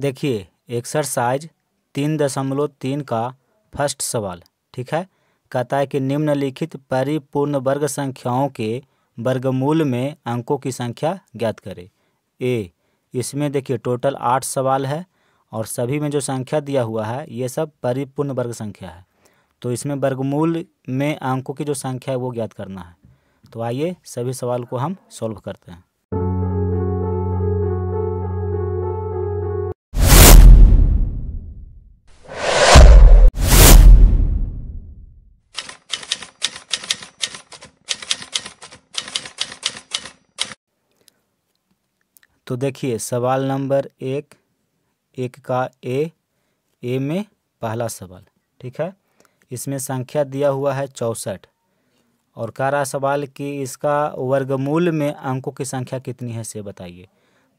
देखिए एक्सरसाइज तीन दशमलव तीन का फर्स्ट सवाल ठीक है कहता है कि निम्नलिखित परिपूर्ण वर्ग संख्याओं के वर्गमूल में अंकों की संख्या ज्ञात करें ए इसमें देखिए टोटल आठ सवाल है और सभी में जो संख्या दिया हुआ है ये सब परिपूर्ण वर्ग संख्या है तो इसमें वर्गमूल में अंकों की जो संख्या है वो ज्ञात करना है तो आइए सभी सवाल को हम सॉल्व करते हैं तो देखिए सवाल नंबर एक एक का ए ए में पहला सवाल ठीक है इसमें संख्या दिया हुआ है चौंसठ और कह रहा सवाल कि इसका वर्गमूल में अंकों की संख्या कितनी है से बताइए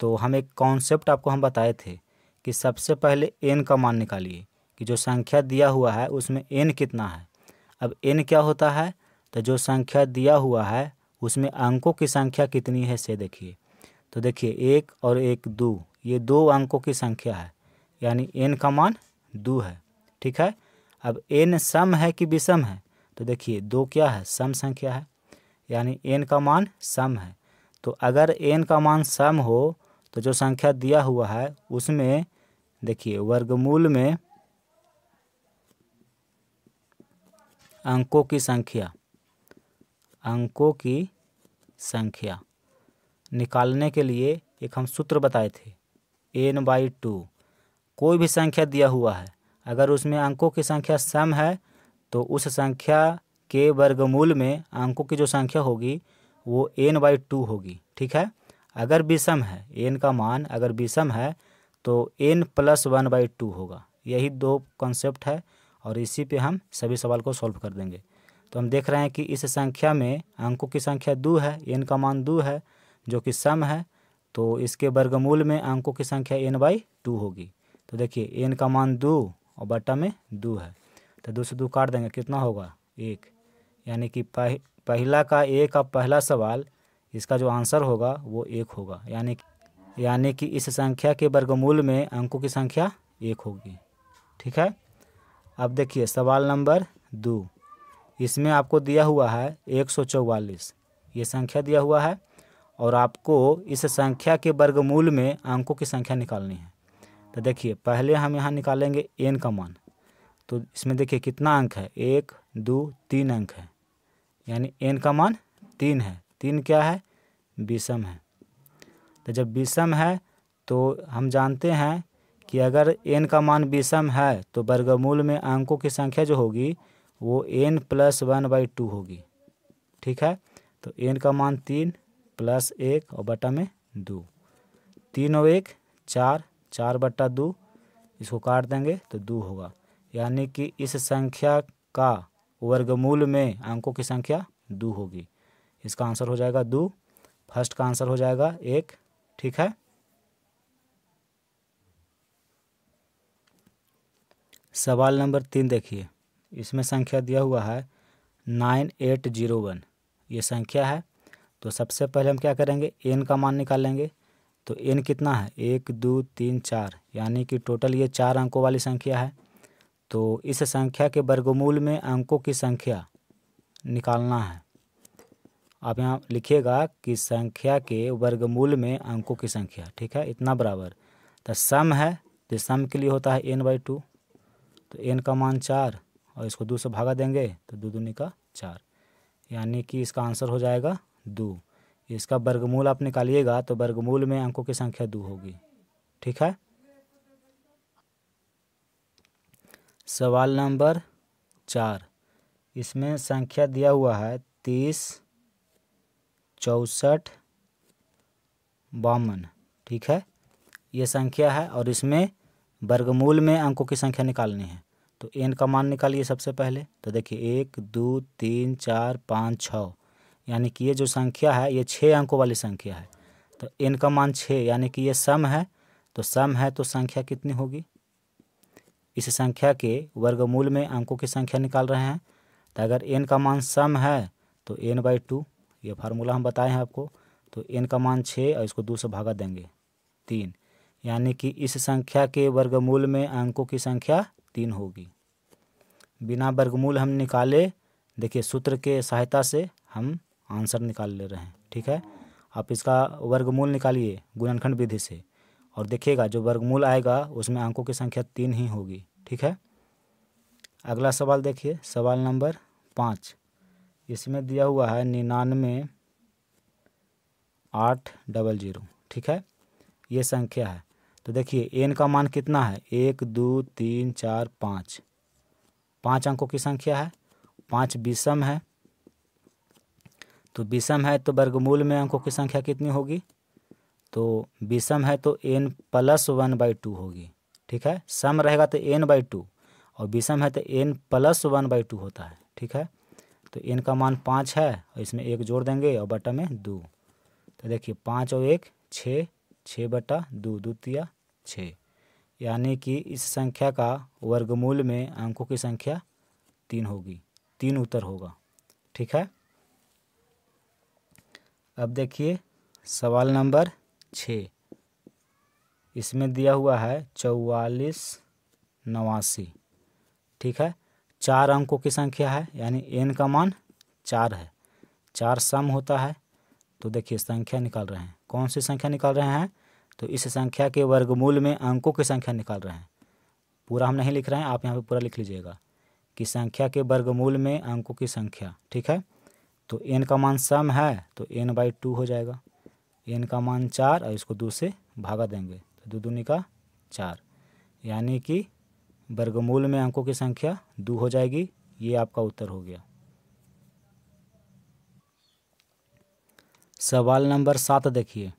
तो हम एक कॉन्सेप्ट आपको हम बताए थे कि सबसे पहले एन का मान निकालिए कि जो संख्या दिया हुआ है उसमें एन कितना है अब एन क्या होता है तो जो संख्या दिया हुआ है उसमें अंकों की संख्या कितनी है से देखिए तो देखिए एक और एक दो ये दो अंकों की संख्या है यानी एन का मान दो है ठीक है अब एन सम है कि विषम है तो देखिए दो क्या है सम संख्या है यानी एन का मान सम है तो अगर एन का मान सम हो तो जो संख्या दिया हुआ है उसमें देखिए वर्गमूल में अंकों की संख्या अंकों की संख्या निकालने के लिए एक हम सूत्र बताए थे एन बाई टू कोई भी संख्या दिया हुआ है अगर उसमें अंकों की संख्या सम है तो उस संख्या के वर्गमूल में अंकों की जो संख्या होगी वो एन बाई टू होगी ठीक है अगर विषम है एन का मान अगर विषम है तो n plus one by two होगा यही दो कॉन्सेप्ट है और इसी पे हम सभी सवाल को सॉल्व कर देंगे तो हम देख रहे हैं कि इस संख्या में अंकों की संख्या दो है एन का मान दो है जो कि सम है तो इसके वर्गमूल में अंकों की संख्या एन बाई टू होगी तो देखिए एन का मान दो और बट्टा में दो है तो दो से दो काट देंगे कितना होगा एक यानी कि पह, पहला का ए का पहला सवाल इसका जो आंसर होगा वो एक होगा यानी यानी कि इस संख्या के वर्गमूल में अंकों की संख्या एक होगी ठीक है अब देखिए सवाल नंबर दो इसमें आपको दिया हुआ है एक सौ चौवालीस ये संख्या दिया हुआ है और आपको इस संख्या के वर्गमूल में अंकों की संख्या निकालनी है तो देखिए पहले हम यहाँ निकालेंगे एन का मान तो इसमें देखिए कितना अंक है एक दो तीन अंक है यानी एन का मान तीन है तीन क्या है विषम है तो जब विषम है तो हम जानते हैं कि अगर एन का मान विषम है तो वर्गमूल में अंकों की संख्या जो होगी वो n plus one by two होगी ठीक है तो एन का मान तीन प्लस एक और बटा में दो तीन और एक चार चार बट्टा दो इसको काट देंगे तो दो होगा यानी कि इस संख्या का वर्गमूल में अंकों की संख्या दो होगी इसका आंसर हो जाएगा दो फर्स्ट का आंसर हो जाएगा एक ठीक है सवाल नंबर तीन देखिए इसमें संख्या दिया हुआ है नाइन एट जीरो वन ये संख्या है तो सबसे पहले हम क्या करेंगे एन का मान निकालेंगे तो एन कितना है एक दो तीन चार यानी कि टोटल ये चार अंकों वाली संख्या है तो इस संख्या के वर्गमूल में अंकों की संख्या निकालना है आप यहाँ लिखिएगा कि संख्या के वर्गमूल में अंकों की संख्या ठीक है इतना बराबर तो सम है तो सम के लिए होता है एन बाई टू तो एन का मान चार और इसको दो से भागा देंगे तो दो दूनी का चार यानी कि इसका आंसर हो जाएगा दो इसका वर्गमूल आप निकालिएगा तो वर्गमूल में अंकों की संख्या दो होगी ठीक है सवाल नंबर चार इसमें संख्या दिया हुआ है तीस चौसठ बावन ठीक है ये संख्या है और इसमें वर्गमूल में अंकों की संख्या निकालनी है तो एन का मान निकालिए सबसे पहले तो देखिए एक दो तीन चार पाँच छः यानी कि ये जो संख्या है ये छः अंकों वाली संख्या है तो एन का मान छः यानी कि ये सम है तो सम है तो संख्या कितनी होगी इस संख्या के वर्गमूल में अंकों की संख्या निकाल रहे हैं तो अगर एन का मान सम है तो एन बाई टू ये फार्मूला हम बताए हैं आपको तो एन का मान छः और इसको दो से भागा देंगे तीन यानी कि इस संख्या के वर्गमूल में अंकों की संख्या तीन होगी बिना वर्गमूल हम निकाले देखिए सूत्र के सहायता से हम आंसर निकाल ले रहे हैं ठीक है आप इसका वर्गमूल निकालिए गुणनखंड विधि से और देखिएगा जो वर्गमूल आएगा उसमें अंकों की संख्या तीन ही होगी ठीक है अगला सवाल देखिए सवाल नंबर पाँच इसमें दिया हुआ है निन्यानवे आठ डबल जीरो ठीक है ये संख्या है तो देखिए एन का मान कितना है एक दो तीन चार पाँच पाँच अंकों की संख्या है पाँच विषम है तो विषम है तो वर्गमूल में अंकों की संख्या कितनी होगी तो विषम है तो n plus one by two होगी ठीक है सम रहेगा तो एन बाई टू और विषम है तो n plus one by two होता है ठीक है तो एन का मान पाँच है और इसमें एक जोड़ देंगे और बटा में दो तो देखिए पाँच और एक छः छः बटा दो द्वितीया छः यानी कि इस संख्या का वर्गमूल में अंकों की संख्या तीन होगी तीन उत्तर होगा ठीक है अब देखिए सवाल नंबर छ इसमें दिया हुआ है चौवालीस नवासी ठीक है चार अंकों की संख्या है यानी एन का मान चार है चार सम होता है तो देखिए संख्या निकाल रहे हैं कौन सी संख्या निकाल रहे हैं तो इस संख्या के वर्गमूल में अंकों की संख्या निकाल रहे हैं पूरा हम नहीं लिख रहे हैं आप यहाँ पे पूरा लिख लीजिएगा कि संख्या के वर्गमूल में अंकों की संख्या ठीक है तो एन का मान सम है तो एन बाई टू हो जाएगा एन का मान चार और इसको दो से भागा देंगे तो दो दूनी का चार यानी कि वर्गमूल में अंकों की संख्या दो हो जाएगी ये आपका उत्तर हो गया सवाल नंबर सात देखिए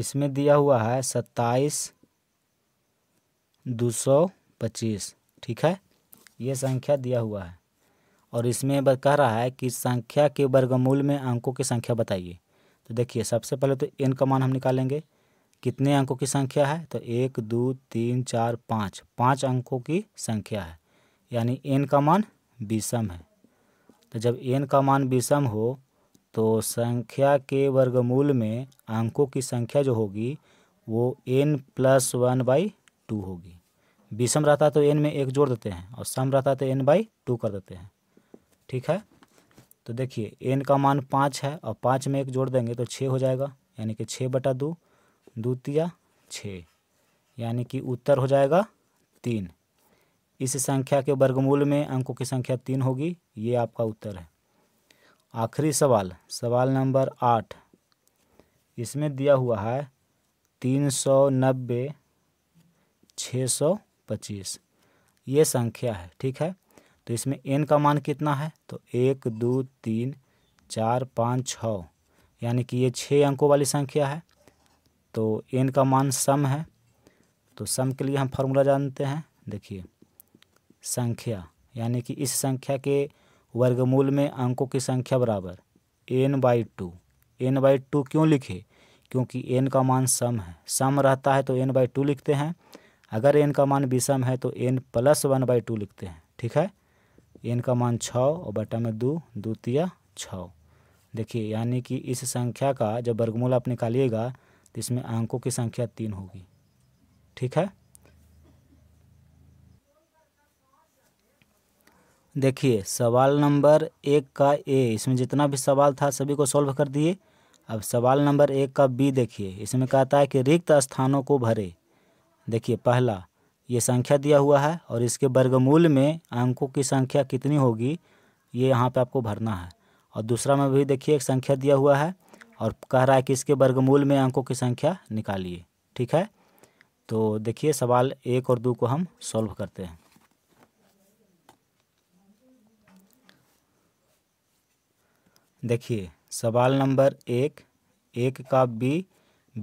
इसमें दिया हुआ है सत्ताईस दो सौ पच्चीस ठीक है ये संख्या दिया हुआ है और इसमें कह रहा है कि संख्या के वर्गमूल में अंकों की संख्या बताइए तो देखिए सबसे पहले तो एन का मान हम निकालेंगे कितने अंकों की संख्या है तो एक दो तीन चार पाँच पाँच अंकों की संख्या है यानी एन का मान विषम है तो जब एन का मान विषम हो तो संख्या के वर्गमूल में अंकों की संख्या जो होगी वो n plus one by two होगी विषम रहता तो एन में एक जोड़ देते हैं और सम रहता है तो एन बाई टू कर देते हैं ठीक है तो देखिए एन का मान पाँच है और पाँच में एक जोड़ देंगे तो छः हो जाएगा यानी कि छः बटा दो द्वितीय छः यानी कि उत्तर हो जाएगा तीन इस संख्या के वर्गमूल में अंकों की संख्या तीन होगी ये आपका उत्तर है आखिरी सवाल सवाल नंबर आठ इसमें दिया हुआ है तीन सौ नब्बे छः सौ पच्चीस ये संख्या है ठीक है तो इसमें एन का मान कितना है तो एक दो तीन चार पाँच छः यानी कि ये छः अंकों वाली संख्या है तो एन का मान सम है तो सम के लिए हम फार्मूला जानते हैं देखिए संख्या यानी कि इस संख्या के वर्गमूल में अंकों की संख्या बराबर n by two n by two क्यों लिखे क्योंकि एन का मान सम है सम रहता है तो एन बाई टू लिखते हैं अगर एन का मान विषम है तो n plus one by two लिखते हैं ठीक है एन का मान छ और बटा में दो द्वितीय छ देखिए यानी कि इस संख्या का जब वर्गमूल आप निकालिएगा तो इसमें आंकों की संख्या तीन होगी ठीक है देखिए सवाल नंबर एक का ए इसमें जितना भी सवाल था सभी को सॉल्व कर दिए अब सवाल नंबर एक का बी देखिए इसमें कहता है कि रिक्त स्थानों को भरे देखिए पहला ये संख्या दिया हुआ है और इसके वर्गमूल में अंकों की संख्या कितनी होगी ये यहाँ पे आपको भरना है और दूसरा में भी देखिए एक संख्या दिया हुआ है और कह रहा है कि इसके वर्गमूल में अंकों की संख्या निकालिए ठीक है तो देखिए सवाल एक और दो को हम सॉल्व करते हैं देखिए सवाल नंबर एक एक का बी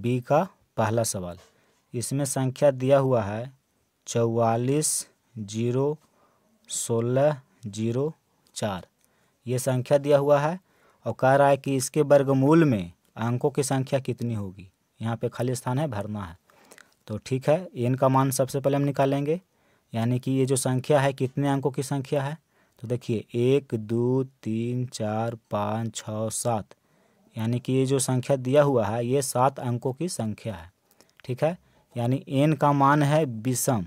बी का पहला सवाल इसमें संख्या दिया हुआ है चौवालीस जीरो सोलह जीरो चार ये संख्या दिया हुआ है और कह रहा है कि इसके वर्गमूल में अंकों की संख्या कितनी होगी यहाँ पे खाली स्थान है भरना है तो ठीक है एन का मान सबसे पहले हम निकालेंगे यानी कि ये जो संख्या है कितने अंकों की संख्या है तो देखिए एक दो तीन चार पाँच छः सात यानी कि ये जो संख्या दिया हुआ है ये सात अंकों की संख्या है ठीक है यानी एन का मान है विषम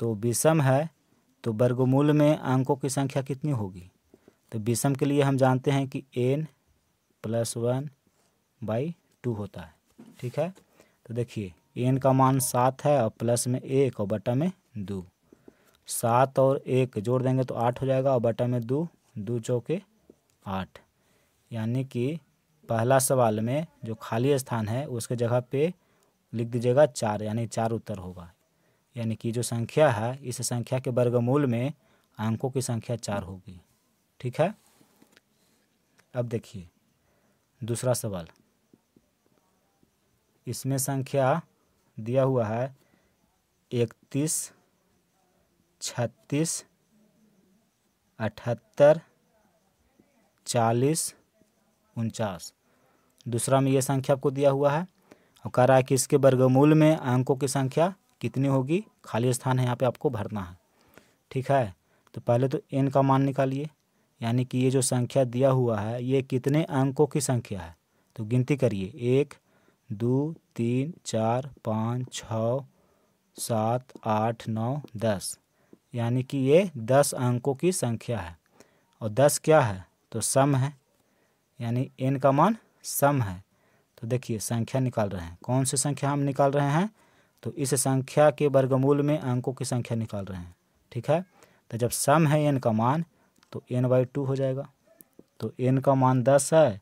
तो विषम है तो वर्गमूल में अंकों की संख्या कितनी होगी तो विषम के लिए हम जानते हैं कि n plus one by two होता है ठीक है तो देखिए एन का मान सात है और प्लस में एक और बटा में दो सात और एक जोड़ देंगे तो आठ हो जाएगा और बटा में दो दो चौके आठ यानी कि पहला सवाल में जो खाली स्थान है उसके जगह पे लिख दीजिएगा चार यानी चार उत्तर होगा यानी कि जो संख्या है इस संख्या के वर्गमूल में अंकों की संख्या चार होगी ठीक है अब देखिए दूसरा सवाल इसमें संख्या दिया हुआ है इकतीस छत्तीस अठहत्तर चालीस उनचास दूसरा में ये संख्या आपको दिया हुआ है और कह रहा है कि इसके वर्गमूल में अंकों की संख्या कितनी होगी खाली स्थान है यहाँ पे आपको भरना है ठीक है तो पहले तो एन का मान निकालिए यानी कि ये जो संख्या दिया हुआ है ये कितने अंकों की संख्या है तो गिनती करिए एक दो तीन चार पाँच छ सात आठ नौ दस यानी कि ये दस अंकों की संख्या है और दस क्या है तो सम है यानी एन का मान सम है तो देखिए संख्या निकाल रहे हैं कौन सी संख्या हम निकाल रहे हैं तो इस संख्या के वर्गमूल में अंकों की संख्या निकाल रहे हैं ठीक है तो जब सम है एन का मान तो एन बाई टू हो जाएगा तो एन का मान दस है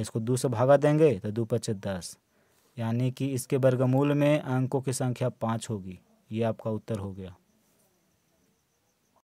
इसको दो से भागा देंगे तो दो पच्चे दस यानी कि इसके वर्गमूल में अंकों की संख्या पाँच होगी ये आपका उत्तर हो गया